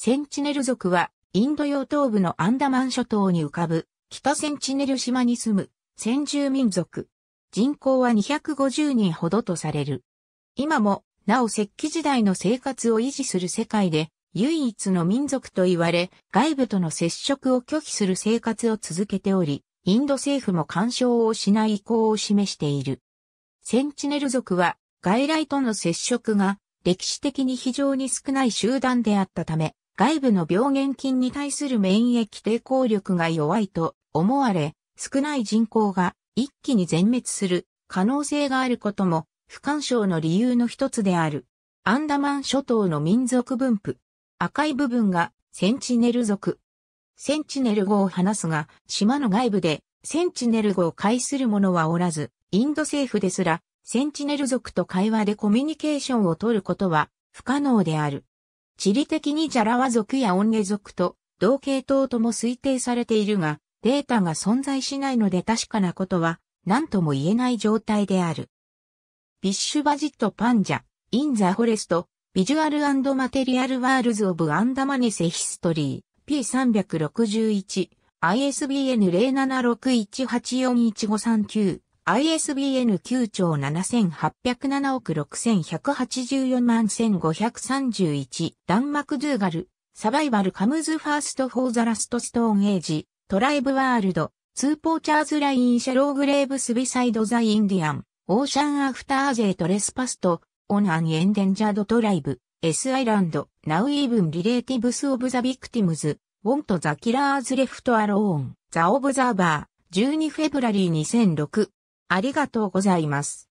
センチネル族は、インド洋東部のアンダマン諸島に浮かぶ、北センチネル島に住む、先住民族。人口は250人ほどとされる。今も、なお石器時代の生活を維持する世界で、唯一の民族と言われ、外部との接触を拒否する生活を続けており、インド政府も干渉をしない意向を示している。センチネル族は、外来との接触が歴史的に非常に少ない集団であったため、外部の病原菌に対する免疫抵抗力が弱いと思われ、少ない人口が一気に全滅する可能性があることも不干渉の理由の一つである。アンダマン諸島の民族分布。赤い部分がセンチネル族。センチネル語を話すが、島の外部でセンチネル語を介する者はおらず、インド政府ですらセンチネル族と会話でコミュニケーションを取ることは不可能である。地理的にジャラワ族やオンゲ族と同系統とも推定されているが、データが存在しないので確かなことは何とも言えない状態である。ビッシュバジットパンジャ、インザフォレスト、ビジュアルマテリアルワールズオブアンダマネセヒストリー、P361、ISBN 0 7 6 1 8 4 1 5 3 9 ISBN 9兆7807億6184万1531ダンマクドゥーガルサバイバルカムズファーストフォーザラストストーンエイジトライブワールドツーポーチャーズラインシャローグレーブスビサイドザインディアンオーシャンアフターゼートレスパストオナンエンデンジャードトライブ S アイランドナウイーブンリレーティブスオブザビクティムズ、ウォントザキラーズレフトアローン、ザオブザーバー、12フェブラリー2006ありがとうございます。